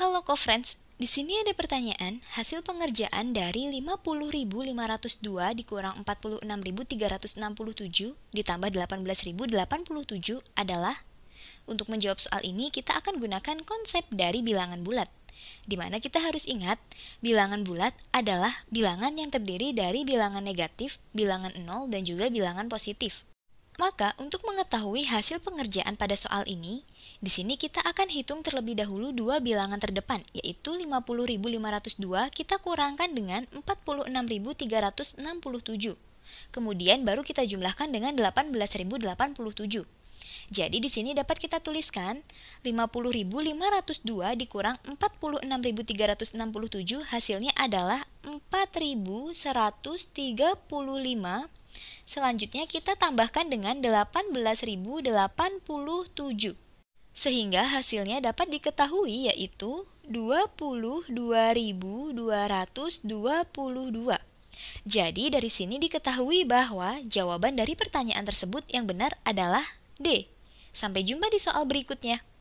Halo co-friends, di sini ada pertanyaan, hasil pengerjaan dari 50.502 dikurang 46.367 ditambah 18.087 adalah? Untuk menjawab soal ini, kita akan gunakan konsep dari bilangan bulat. Di mana kita harus ingat, bilangan bulat adalah bilangan yang terdiri dari bilangan negatif, bilangan nol, dan juga bilangan positif. Maka, untuk mengetahui hasil pengerjaan pada soal ini, di sini kita akan hitung terlebih dahulu dua bilangan terdepan, yaitu 50.502 kita kurangkan dengan 46.367. Kemudian baru kita jumlahkan dengan 18.087. Jadi di sini dapat kita tuliskan 50.502 dikurang 46.367 hasilnya adalah Selanjutnya kita tambahkan dengan 18.087 sehingga hasilnya dapat diketahui yaitu 22.222. Jadi dari sini diketahui bahwa jawaban dari pertanyaan tersebut yang benar adalah D. Sampai jumpa di soal berikutnya.